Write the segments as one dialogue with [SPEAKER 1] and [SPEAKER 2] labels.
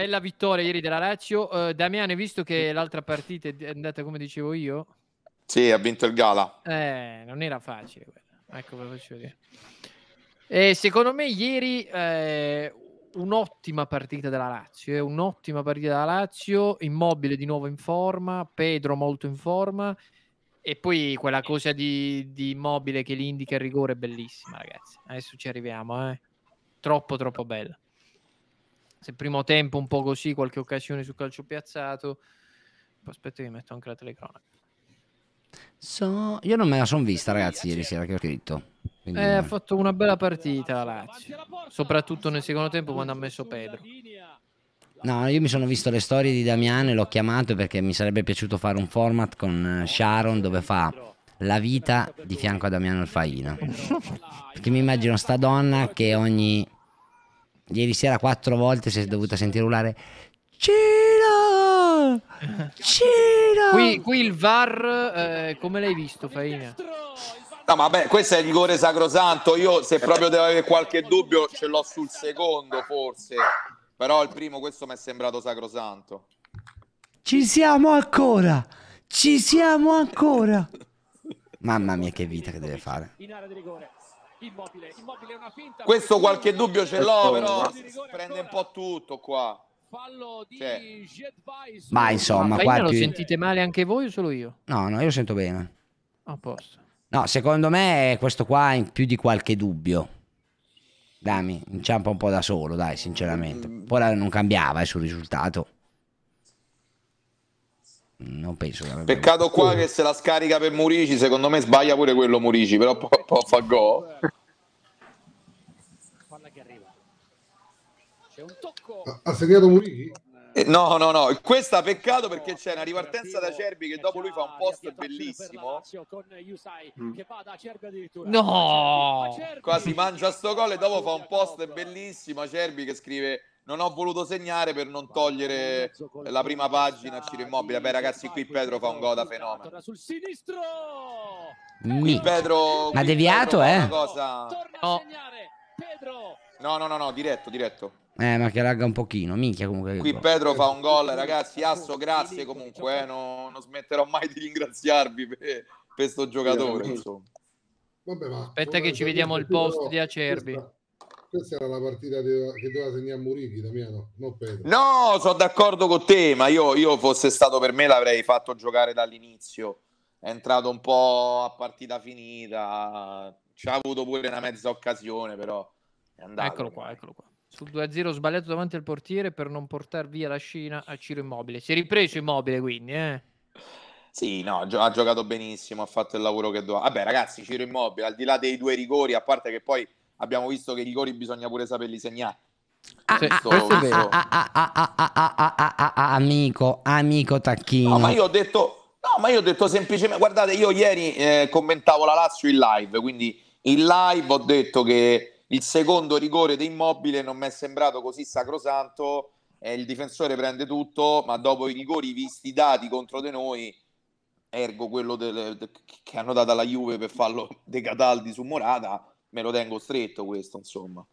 [SPEAKER 1] Bella vittoria ieri della Lazio. Uh, Damiano, hai visto che l'altra partita è andata come dicevo io?
[SPEAKER 2] Sì, ha vinto il Gala.
[SPEAKER 1] Eh, non era facile quella. Ecco, ve lo faccio vedere. E secondo me ieri eh, un'ottima partita della Lazio, eh, un'ottima partita della Lazio, Immobile di nuovo in forma, Pedro molto in forma e poi quella cosa di, di Immobile che gli indica il rigore è bellissima, ragazzi. Adesso ci arriviamo, eh. Troppo, troppo bella se primo tempo un po' così, qualche occasione su calcio piazzato. Aspetta che metto anche la telecronaca.
[SPEAKER 3] So, io non me la sono vista, ragazzi, ieri sera che ho scritto. Quindi... Eh, ha
[SPEAKER 1] fatto una bella partita Lazio, soprattutto nel secondo tempo quando ha messo Pedro.
[SPEAKER 3] No, io mi sono visto le storie di Damiano e l'ho chiamato perché mi sarebbe piaciuto fare un format con eh, Sharon dove fa la vita di fianco a Damiano Alfaina. perché mi immagino sta donna che ogni Ieri sera quattro volte si è dovuta sentire urlare
[SPEAKER 1] Ciro! Ciro! Qui, qui il VAR, eh, come l'hai visto
[SPEAKER 2] Faina? No, vabbè, questo è il rigore sacrosanto. Io, se proprio devo avere qualche dubbio, ce l'ho sul secondo, forse. Però il primo, questo mi è sembrato sacrosanto.
[SPEAKER 3] Ci siamo ancora! Ci siamo ancora! Mamma mia, che vita che deve fare! In area di rigore. Immobile, immobile una finta. Questo qualche dubbio ce l'ho, però prende
[SPEAKER 2] un po' tutto qua. Fallo di cioè.
[SPEAKER 3] Ma insomma, ma qua ti... lo sentite
[SPEAKER 1] male anche voi o solo io?
[SPEAKER 3] No, no, io sento bene. A posto. No, secondo me questo qua è in più di qualche dubbio. Dammi, inciampa un po' da solo, dai, sinceramente. Poi mm. non cambiava eh, sul risultato non penso che Peccato più. qua che
[SPEAKER 2] se la scarica per Murici, secondo me sbaglia pure quello Murici, però poi po fa tocco
[SPEAKER 4] Ha segnato Murici?
[SPEAKER 2] Eh, no, no, no, questa peccato perché c'è una ripartenza da Cerbi che dopo lui fa un post bellissimo. Mm.
[SPEAKER 4] No! Quasi
[SPEAKER 2] mangia sto gol e dopo fa un post bellissimo a Cerbi che scrive non ho voluto segnare per non togliere la prima pagina a Ciro Immobile. Beh, ragazzi, qui Pedro fa un gol da
[SPEAKER 5] fenomeno. Sul sinistro!
[SPEAKER 3] Qui Pedro... Ma deviato, Pedro eh?
[SPEAKER 2] Cosa... Oh, no. Oh. no, no, no, no, diretto, diretto.
[SPEAKER 3] Eh, ma che ragga un pochino, minchia comunque. Qui
[SPEAKER 2] Pedro fa un gol, ragazzi, Asso, grazie comunque, eh. non, non, smetterò mai di ringraziarvi per questo giocatore, insomma. Aspetta che ci vediamo il post di Acerbi
[SPEAKER 4] questa era la partita che doveva segnare Murighi, Damiano, non Pedro.
[SPEAKER 2] No, sono d'accordo con te, ma io, io fosse stato per me l'avrei fatto giocare dall'inizio. È entrato un po' a partita finita, ci ha avuto pure una mezza occasione, però è andato. Eccolo qua, eccolo qua.
[SPEAKER 1] Sul 2-0 sbagliato davanti al portiere per non portare via la scena a Ciro
[SPEAKER 2] Immobile. Si è ripreso Immobile quindi, eh? Sì, no, ha giocato benissimo, ha fatto il lavoro che doveva. Vabbè, ragazzi, Ciro Immobile, al di là dei due rigori, a parte che poi abbiamo visto che i rigori bisogna pure saperli segnare.
[SPEAKER 3] Ah, questo, ah, questo ah, amico, amico Tacchino. No, ma io
[SPEAKER 2] ho detto, no, ma io ho detto semplicemente, guardate, io ieri eh, commentavo la Lazio in live, quindi in live ho detto che il secondo rigore di Immobile non mi è sembrato così sacrosanto, eh, il difensore prende tutto, ma dopo i rigori visti dati contro di noi, ergo quello delle, de, che hanno dato alla Juve per farlo De Cataldi su Morata, me lo tengo stretto questo, insomma.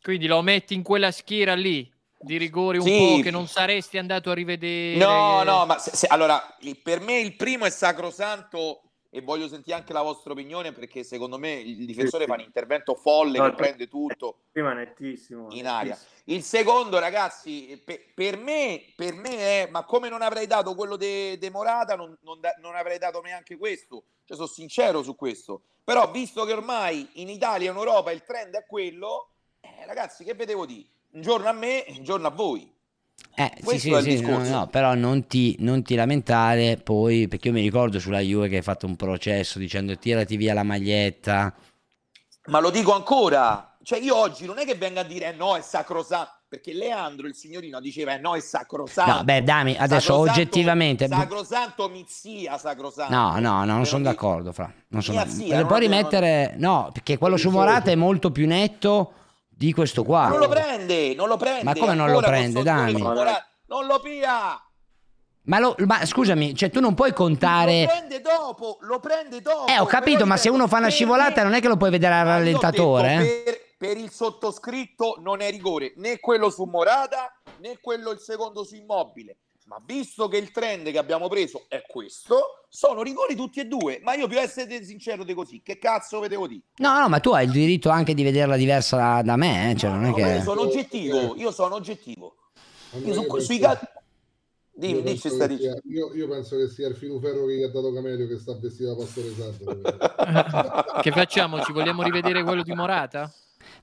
[SPEAKER 1] Quindi lo metti in quella schiera lì di rigori un sì. po' che non saresti andato a rivedere.
[SPEAKER 2] No, no, ma se, se, allora per me il primo è sacrosanto e voglio sentire anche la vostra opinione perché secondo me il difensore sì, fa un intervento folle no, che prende tutto prima nettissimo in aria il secondo ragazzi per, per, me, per me è ma come non avrei dato quello de, de Morata non, non, da, non, avrei dato neanche questo cioè sono sincero su questo però visto che ormai in Italia e in Europa il trend è quello eh, ragazzi che vedevo di un giorno a me un giorno a voi eh, Questo sì, sì, sì no,
[SPEAKER 3] no, però non ti, non ti, lamentare poi, perché io mi ricordo sulla Juve che hai fatto un processo dicendo tirati via la maglietta.
[SPEAKER 2] Ma lo dico ancora, cioè io oggi non è che venga a dire eh, no, è sacrosanto, perché Leandro, il signorino, diceva eh, no, è sacrosanto. No, beh, dammi, adesso sacrosanto, oggettivamente... Sacrosanto mi mizia, sacrosanto. No,
[SPEAKER 3] no, no, non sono d'accordo, fra. Non sono d'accordo. puoi rimettere... No, perché quello su Morata è molto più netto di questo qua. Non lo
[SPEAKER 2] prende, non lo prende. Ma come non lo prende, Dani? Non lo pia.
[SPEAKER 3] Ma, lo, ma, scusami, cioè tu non puoi contare. Lo prende dopo, lo prende dopo. Eh, ho capito, ma se uno fa una scivolata non è che lo puoi vedere al rallentatore. per, eh? per,
[SPEAKER 2] il sottoscritto non è rigore, né quello su Morata, né quello il secondo su Immobile. Ma visto che il trend che abbiamo preso è questo, sono rigori tutti e due, ma io più essere sincero di così, che cazzo vedevo di?
[SPEAKER 3] No, no, ma tu hai il diritto anche di vederla diversa da, da me, eh? cioè, no, non è che... Io sono
[SPEAKER 2] oggettivo, io sono oggettivo. Eh, io su, penso... sui casi... Dimmi, dici sta dicendo.
[SPEAKER 4] Io, io, penso che sia il filuferro che gli ha dato Camelio che sta vestito da pastore
[SPEAKER 1] sardo. che facciamo? Ci vogliamo rivedere quello di Morata?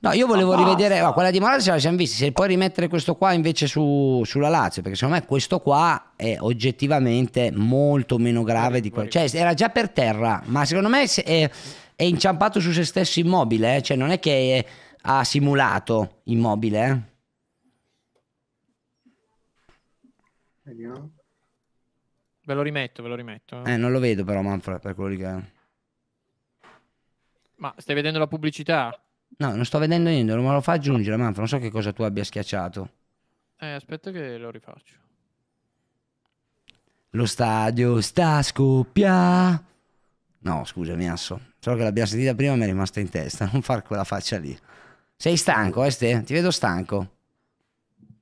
[SPEAKER 1] No, io volevo ah, rivedere no, oh,
[SPEAKER 3] quella di Morata ce la siamo visti. Se puoi rimettere questo qua invece su, sulla Lazio, perché secondo me questo qua è oggettivamente molto meno grave di quello. Cioè, era già per terra, ma secondo me è, è inciampato su se stesso immobile. Eh? Cioè, non è che è, ha simulato immobile. Eh?
[SPEAKER 1] Vediamo. Ve lo rimetto, ve lo rimetto. Eh. eh, non
[SPEAKER 3] lo vedo però, Manfred, per quello che...
[SPEAKER 1] Ma stai vedendo la pubblicità?
[SPEAKER 3] No, non sto vedendo niente, non me lo fa aggiungere, Manfred. Non so che cosa tu abbia schiacciato.
[SPEAKER 1] Eh, aspetta che lo rifaccio.
[SPEAKER 3] Lo stadio sta scoppia. No, scusami, Asso. Solo che l'abbia sentita prima mi è rimasta in testa. Non far quella faccia lì. Sei stanco, eh, Ste? Ti vedo stanco.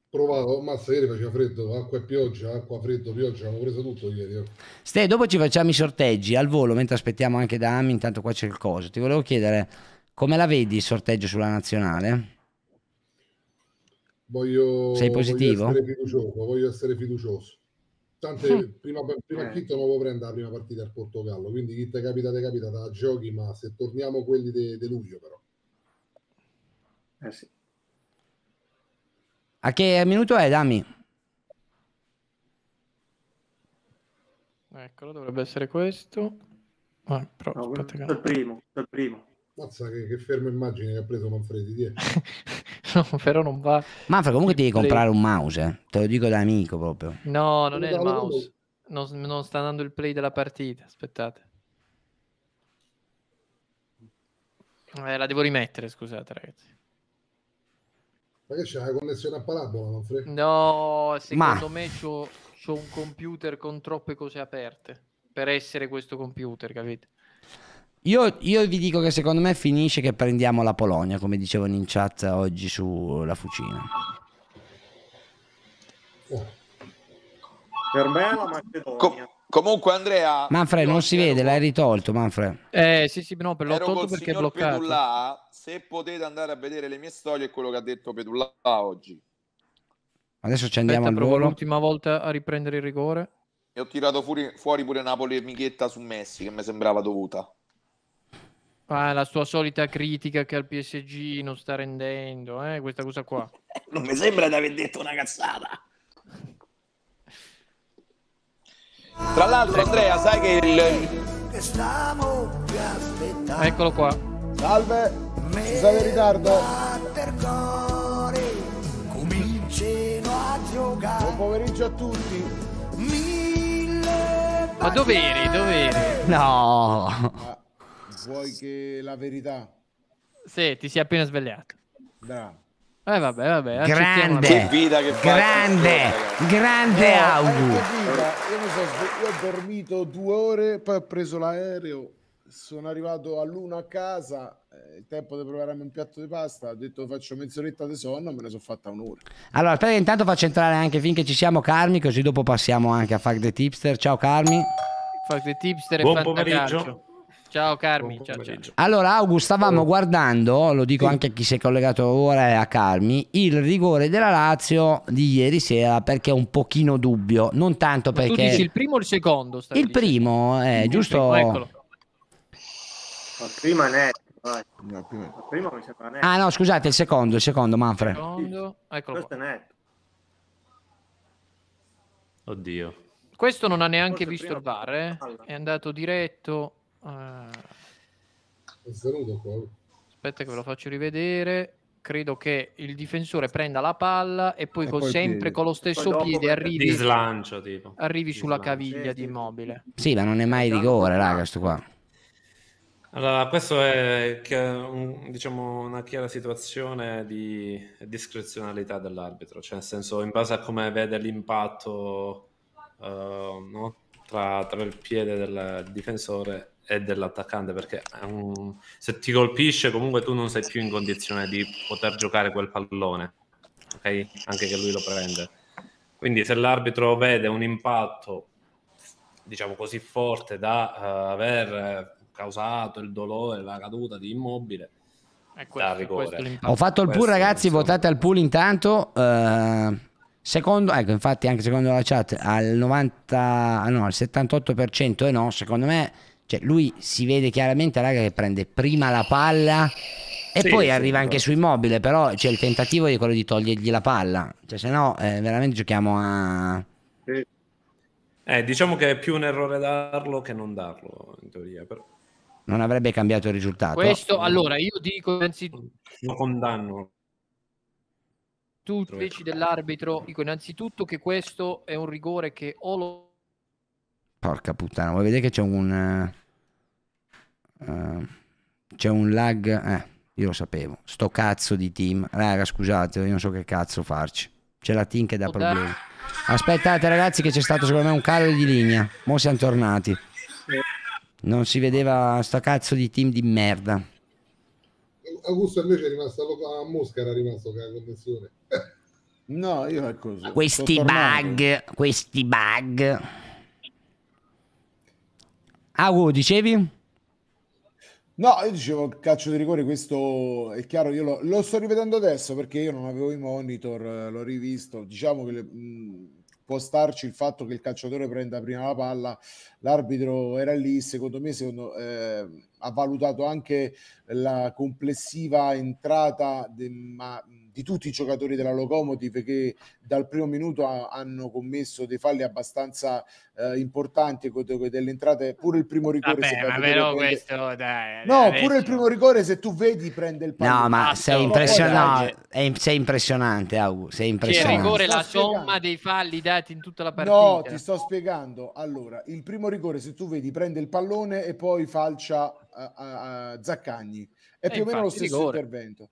[SPEAKER 4] Provato, ma ieri faceva freddo, acqua e pioggia, acqua, freddo, pioggia, ho preso tutto ieri. Eh.
[SPEAKER 3] Ste, dopo ci facciamo i sorteggi al volo, mentre aspettiamo anche da Ami, intanto qua c'è il coso. Ti volevo chiedere, come la vedi il sorteggio sulla nazionale?
[SPEAKER 4] Voglio, Sei positivo? Voglio essere fiducioso. Voglio essere fiducioso. Tante, hm. prima, prima eh. Chitto non lo prenda la prima partita al Portogallo, quindi chi te capita, te capita, da giochi, ma se torniamo quelli di luglio però. Eh sì.
[SPEAKER 3] A che minuto è, Dami?
[SPEAKER 1] Eccolo, dovrebbe essere questo.
[SPEAKER 3] Ah, però,
[SPEAKER 4] no, aspetta, primo, il primo. Mazza che, che ferma immagine che ha preso Manfredi, dietro.
[SPEAKER 3] no, però non va. Manfred, comunque devi play. comprare un mouse, eh. te lo dico da amico proprio.
[SPEAKER 1] No, non, è il mouse. Non, non, sta andando il play della partita, aspettate. Eh, la devo rimettere, scusate ragazzi.
[SPEAKER 4] Ma che c'è la connessione a parabola, Manfred?
[SPEAKER 1] No, secondo Ma... me c'ho un computer con troppe cose aperte per essere questo computer, capite?
[SPEAKER 3] Io, io, vi dico che secondo me finisce che prendiamo la Polonia, come dicevano in chat oggi sulla fucina.
[SPEAKER 2] Per me la Macedonia. Com- comunque Andrea...
[SPEAKER 3] Manfred non si vede, l'hai ritolto Manfred.
[SPEAKER 1] Eh
[SPEAKER 2] sì sì, no, per l'ho tolto perché è bloccato. Pedulla, se potete andare a vedere le mie storie è quello che ha detto Pedulla oggi.
[SPEAKER 1] Adesso ci andiamo Aspetta, al volo. l'ultima volta a riprendere il rigore.
[SPEAKER 2] E ho tirato fuori, fuori pure e Michetta su Messi che mi sembrava dovuta.
[SPEAKER 1] Fa la sua solita critica che al PSG non sta rendendo,
[SPEAKER 2] eh? questa cosa qua. non mi sembra di aver detto una cazzata. Tra l'altro, Andrea, sai che il.
[SPEAKER 1] Eccolo qua.
[SPEAKER 6] Salve, ci sono in ritardo. Buon pomeriggio a tutti. Ma dove eri? Dove eri?
[SPEAKER 3] No. Ah,
[SPEAKER 6] vuoi che la verità?
[SPEAKER 1] Sì, ti sia appena svegliato.
[SPEAKER 6] Bravo.
[SPEAKER 3] Eh vabbè, vabbè, grande, che vita che grande, grande, grande no, Augu.
[SPEAKER 6] Io, mi sono svegliato, ho dormito due ore, poi ho preso l'aereo, sono arrivato all'una a casa, eh, il tempo di prepararmi un piatto di pasta, ho detto faccio mezz'oretta di sonno, me ne sono fatta un'ora.
[SPEAKER 3] Allora, aspetta, intanto faccio entrare anche finché ci siamo Carmi, così dopo passiamo anche a Fag the Tipster. Ciao Carmi.
[SPEAKER 1] Fag the Tipster Buon pomeriggio. Calcio. Ciao Carmi, ciao, ciao.
[SPEAKER 3] Allora August, stavamo oh. guardando, lo dico sì. anche a chi si è collegato ora e a Carmi, il rigore della Lazio di ieri sera perché è un pochino dubbio, non tanto Ma perché... il
[SPEAKER 1] primo o il secondo? Il dicendo.
[SPEAKER 3] primo, eh, il Primo, eccolo.
[SPEAKER 1] Ma prima netto. No, prima... Il primo mi sembra netto. Ah no,
[SPEAKER 3] scusate, il secondo, il secondo Manfred. Il
[SPEAKER 1] secondo, eccolo Questo qua. è netto. Oddio. Questo non ha neanche Forse visto il bar, eh? è andato diretto Uh,
[SPEAKER 4] aspetta
[SPEAKER 1] che ve lo faccio rivedere. Credo che il difensore prenda la palla e poi, e col, poi sempre piede. con lo stesso piede arrivi, slancio,
[SPEAKER 5] tipo. arrivi sulla slancio. caviglia di
[SPEAKER 1] immobile.
[SPEAKER 3] Sì, ma non è mai rigore, raga, questo qua.
[SPEAKER 5] Allora, questo è diciamo, una chiara situazione di discrezionalità dell'arbitro, cioè nel senso in base a come vede l'impatto uh, no? tra, tra, il piede del difensore e dell'attaccante perché um, se ti colpisce comunque tu non sei più in condizione di poter giocare quel pallone, okay? anche che lui lo prende. Quindi se l'arbitro vede un impatto, diciamo così forte da uh, aver causato il dolore, la caduta di immobile, questo, Ho fatto il pool, questo, ragazzi.
[SPEAKER 3] Insomma. Votate al pool intanto. Eh, secondo, ecco, infatti, anche secondo la chat, al 90, ah, no, al 78% e eh, no. Secondo me cioè, lui si vede chiaramente, raga, che prende prima la palla e sì, poi arriva sì, anche su immobile, però cioè, il tentativo di quello di togliergli la palla, cioè, se no eh, veramente giochiamo a...
[SPEAKER 5] Eh, diciamo che è più un errore darlo che non darlo, in teoria, però...
[SPEAKER 3] Non avrebbe cambiato il risultato. Questo,
[SPEAKER 5] allora, io dico innanzitutto... Lo condanno.
[SPEAKER 1] Tu invece dell'arbitro, dico innanzitutto che questo è un rigore che o lo...
[SPEAKER 3] Porca puttana, vuoi vedere che c'è un... Eh, Ehm, c'è un lag, eh, io lo sapevo. Sto cazzo di team, raga, scusate, io non so che cazzo farci. C'è la team che dà problemi. Aspettate, ragazzi, che c'è stato secondo me un calo di linea. Mo' siamo tornati. Non si vedeva sto cazzo di team di merda.
[SPEAKER 4] Augusto invece è rimasto a Mosca, era rimasto
[SPEAKER 6] con la connessione. No, io è così.
[SPEAKER 4] Questi Sto
[SPEAKER 3] bug, questi bug. Ah, wow, dicevi?
[SPEAKER 6] No, io dicevo calcio di rigore, questo è chiaro, io lo, lo, sto rivedendo adesso perché io non avevo i monitor, eh, l'ho rivisto, diciamo che le, mh, può starci il fatto che il calciatore prenda prima la palla, l'arbitro era lì, secondo me secondo, eh, ha valutato anche la complessiva entrata, de, ma di tutti i giocatori della Locomotive che dal primo minuto ha, hanno commesso dei falli abbastanza eh, importanti con delle entrate pure il primo rigore Vabbè, ma vero prende...
[SPEAKER 3] questo dai, no adesso. pure il
[SPEAKER 6] primo rigore se tu vedi prende il
[SPEAKER 3] pallone no ma sei, impressionante no, sei impressionante Augusto sei impressionante il rigore la
[SPEAKER 1] spiegando. somma dei falli dati in tutta la partita no ti
[SPEAKER 6] sto spiegando allora il primo rigore se tu vedi prende il pallone e poi falcia a, eh, a, a Zaccagni è e eh, più o meno lo stesso rigore. intervento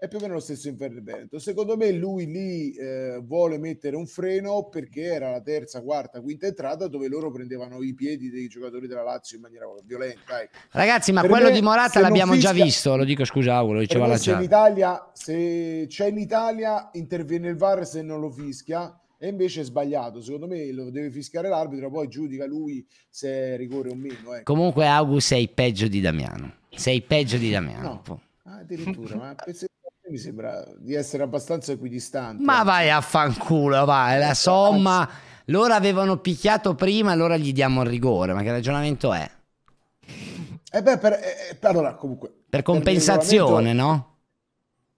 [SPEAKER 6] è più o meno lo stesso in intervento. Secondo me lui lì eh, vuole mettere un freno perché era la terza, quarta, quinta entrata dove loro prendevano i piedi dei giocatori della Lazio in maniera violenta. Ecco.
[SPEAKER 3] Ragazzi, ma per quello me, di Morata l'abbiamo fischia, già visto, lo dico scusa Aulo, diceva la se, in
[SPEAKER 6] Italia, se c'è in Italia interviene il VAR se non lo fischia e invece è sbagliato. Secondo me lo deve fischiare l'arbitro, poi giudica lui se rigore o meno. Ecco.
[SPEAKER 3] Comunque, August sei peggio di Damiano. Sei peggio di Damiano. No.
[SPEAKER 6] Ah, addirittura, ma pensavo mi sembra di essere abbastanza equidistante.
[SPEAKER 3] Ma vai a fanculo, vai, la eh, somma. Loro avevano picchiato prima, allora gli diamo il rigore. Ma che ragionamento è? E
[SPEAKER 6] eh beh, per, eh, per, eh, allora, comunque, per compensazione, per no?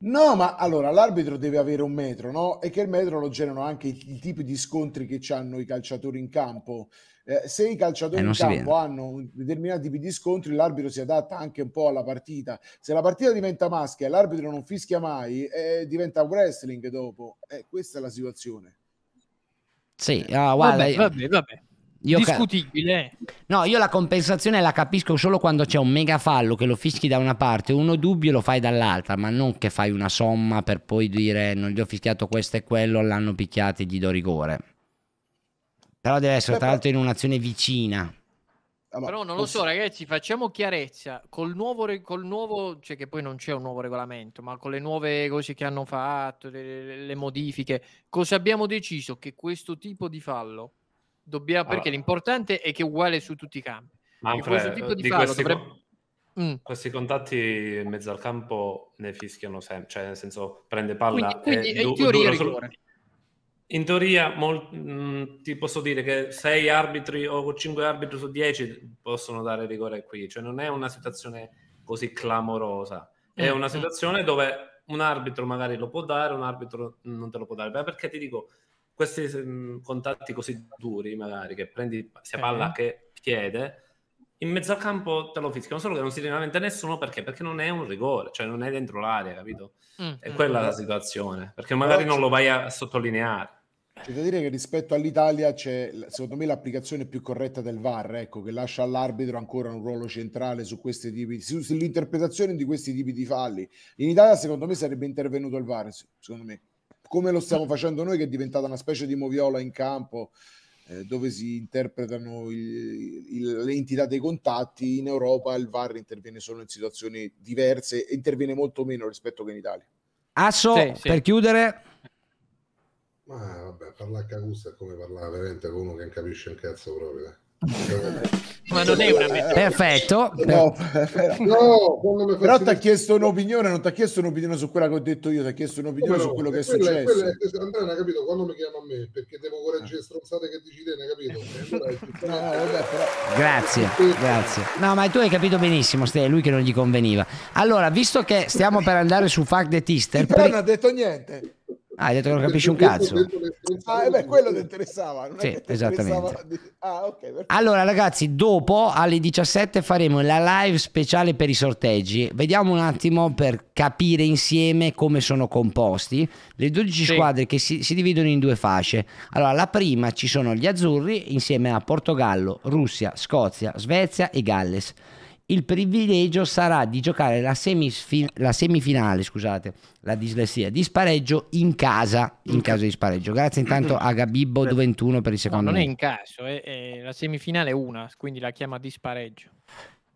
[SPEAKER 6] No, ma allora l'arbitro deve avere un metro, no? E che il metro lo generano anche i, i tipi di scontri che hanno i calciatori in campo. Eh, se i calciatori eh, in campo hanno determinati tipi di scontri, l'arbitro si adatta anche un po' alla partita. Se la partita diventa maschia e l'arbitro non fischia mai, eh, diventa wrestling dopo. Eh, questa è la situazione.
[SPEAKER 3] Sì, eh. ah, guarda, vabbè, vabbè, vabbè. Io Discutibile. Ca- no, io la compensazione la capisco solo quando c'è un mega fallo che lo fischi da una parte, uno dubbio lo fai dall'altra, ma non che fai una somma per poi dire non gli ho fischiato questo e quello, l'hanno picchiato e gli do rigore. Però deve essere tra l'altro in un'azione vicina.
[SPEAKER 1] Ah, però non lo so, ragazzi, facciamo chiarezza. Col nuovo, col nuovo, cioè che poi non c'è un nuovo regolamento, ma con le nuove cose che hanno fatto, le, le modifiche, cosa abbiamo deciso? Che questo tipo di fallo Dobbiamo, allora. Ah. Perché l'importante è che è uguale su tutti i campi. Manfred, questo tipo eh, di, di questi, dovrebbe...
[SPEAKER 5] mm. questi, contatti in mezzo al campo ne fischiano sempre, cioè nel senso prende palla quindi, e quindi, du- in teoria solo... In teoria mol... mh, mm, ti posso dire che 6 arbitri o 5 arbitri su 10 possono dare rigore qui, cioè non è una situazione così clamorosa, è mm. una mm. situazione dove un arbitro magari lo può dare, un arbitro non te lo può dare, Beh, perché ti dico questi mm, contatti così duri, magari che prendi sia palla eh. che piede, in mezzo al campo te lo fischiano, solo che non si lamenta nessuno perché? Perché non è un rigore, cioè non è dentro l'area, capito? Mm. È mm. quella la situazione, perché magari non lo vai a sottolineare.
[SPEAKER 6] C'è da dire che rispetto all'Italia c'è, secondo me, l'applicazione più corretta del VAR, ecco, che lascia all'arbitro ancora un ruolo centrale su questi tipi, sull'interpretazione di questi tipi di falli. In Italia, secondo me, sarebbe intervenuto il VAR, secondo me come lo stiamo facendo noi che è diventata una specie di moviola in campo eh, dove si interpretano il, il, le entità dei contatti, in Europa il VAR interviene solo in situazioni diverse e interviene molto meno rispetto che in Italia.
[SPEAKER 3] Asso, sì, sì. per chiudere...
[SPEAKER 6] Ma vabbè, parlare a Cagusta è come parlare veramente con
[SPEAKER 4] uno che non capisce un cazzo proprio. Ma non è una eh, perfetto. No, no però ti ha
[SPEAKER 6] chiesto un'opinione, non ti ha chiesto un'opinione su quella che ho detto io, ti ha chiesto un'opinione no, su quello che è quella, successo.
[SPEAKER 4] Quella Andrea ne capito quando mi chiama a me perché devo correggere ah. stronzate che dici
[SPEAKER 6] te, hai capito? Allora, no, vabbè, però...
[SPEAKER 3] Grazie, grazie. No, ma tu hai capito benissimo, Ste, è lui che non gli conveniva. Allora, visto che stiamo per andare su Fact the Tister, pre... non ha
[SPEAKER 6] detto niente.
[SPEAKER 3] Ah, hai detto che non capisci un cazzo.
[SPEAKER 6] Ah, eh beh, quello ti interessava. Non sì, esattamente.
[SPEAKER 3] Ah, okay, allora, ragazzi, dopo alle 17 faremo la live speciale per i sorteggi. Vediamo un attimo per capire insieme come sono composti le 12 sì. squadre che si, si dividono in due fasce. Allora, la prima ci sono gli azzurri insieme a Portogallo, Russia, Scozia, Svezia e Galles il privilegio sarà di giocare la, semifin- la semifinale, scusate, la dislessia di spareggio in casa, in caso di spareggio. Grazie intanto a Gabibbo 21 per il secondo. No, non è in
[SPEAKER 1] caso, è, è la semifinale è una, quindi la chiama di spareggio.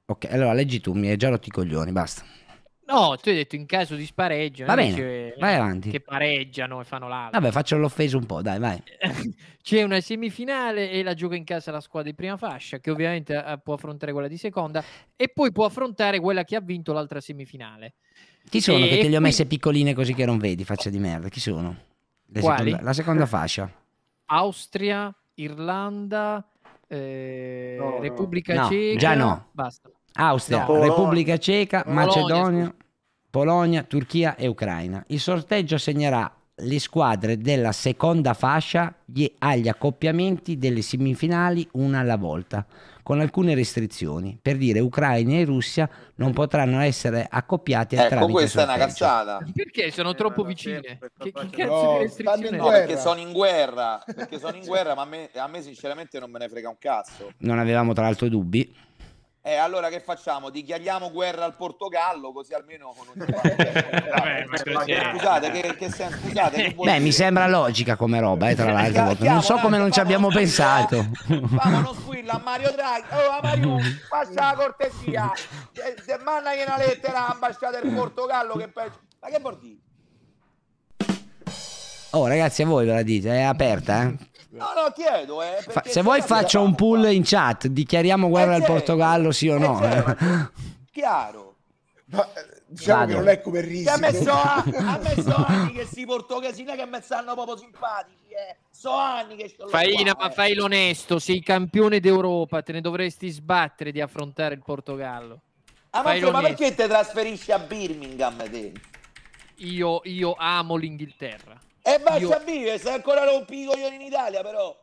[SPEAKER 3] Ok, allora leggi tu, mi hai già rotto i coglioni, basta.
[SPEAKER 1] No, tu hai detto in caso di spareggio. Va bene, dice, eh, vai avanti. Che pareggiano e fanno
[SPEAKER 3] l'altro. Vabbè, faccio l'offeso un po', dai, vai.
[SPEAKER 1] C'è una semifinale e la gioca in casa la squadra di prima fascia, che ovviamente eh, può affrontare quella di seconda, e poi può affrontare quella che ha vinto l'altra semifinale.
[SPEAKER 3] Chi sono? E, che te le ho messe piccoline così che non vedi, faccia di merda. Chi sono? Seconda, la seconda fascia.
[SPEAKER 1] Austria, Irlanda, eh, no, Repubblica no. Ceca. Già no. Basta. Austria, no, Repubblica
[SPEAKER 3] Ceca, Polonia, Macedonia, scusa. Polonia, Turchia e Ucraina. Il sorteggio segnerà le squadre della seconda fascia agli accoppiamenti delle semifinali una alla volta, con alcune restrizioni. Per dire Ucraina e Russia non potranno essere accoppiati ecco, tramite questa sorteggio. è una cazzata.
[SPEAKER 2] Perché sono eh, troppo vicine? Che, che cazzo no, di restrizioni? No, perché sono in guerra, perché sono in guerra, ma a me, a me sinceramente non me ne frega un cazzo.
[SPEAKER 3] Non avevamo tra l'altro dubbi.
[SPEAKER 2] Eh, allora che facciamo? Dichiariamo guerra al Portogallo così almeno
[SPEAKER 5] Scusate, che,
[SPEAKER 2] che sen- scusate, che Beh, dire? mi
[SPEAKER 3] sembra logica come roba, eh, tra l'altro. non so come non ci abbiamo pensato. Fanno
[SPEAKER 2] squillo a Mario Draghi. Oh, a Mario, faccia la cortesia. Eh, Mandagli una lettera all'ambasciata del Portogallo che pe- Ma che vuol dire?
[SPEAKER 3] Oh, ragazzi, a voi ve la dite, è aperta, eh?
[SPEAKER 2] No, no, chiedo. Eh, Fa- se vuoi faccio un poll
[SPEAKER 3] in chat, dichiariamo guerra eh, al Portogallo, sì o eh, no?
[SPEAKER 2] Chiaro. Ma, eh, diciamo Vado. che non è come rischio. A me so, anni che si portoghesina che mi stanno proprio simpatici. Eh. So anni che sto Faina, qua, ma eh. fai
[SPEAKER 1] l'onesto, sei campione d'Europa, te ne dovresti sbattere di affrontare il Portogallo.
[SPEAKER 2] Ah, ma, ma perché ti trasferisci a Birmingham? Te? Io, io amo
[SPEAKER 1] l'Inghilterra. E vai io... a
[SPEAKER 2] vivere, stai ancora a i coglioni in Italia però.